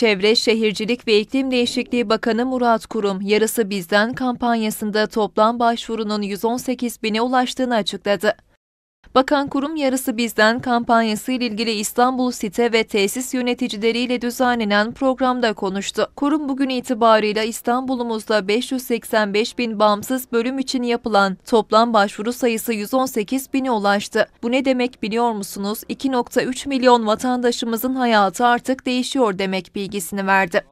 Çevre, Şehircilik ve İklim Değişikliği Bakanı Murat Kurum, yarısı bizden kampanyasında toplam başvurunun 118 bine ulaştığını açıkladı. Bakan kurum yarısı bizden kampanyası ile ilgili İstanbul site ve tesis yöneticileriyle düzenlenen programda konuştu. Kurum bugün itibarıyla İstanbul'umuzda 585 bin bağımsız bölüm için yapılan toplam başvuru sayısı 118 bine ulaştı. Bu ne demek biliyor musunuz? 2.3 milyon vatandaşımızın hayatı artık değişiyor demek bilgisini verdi.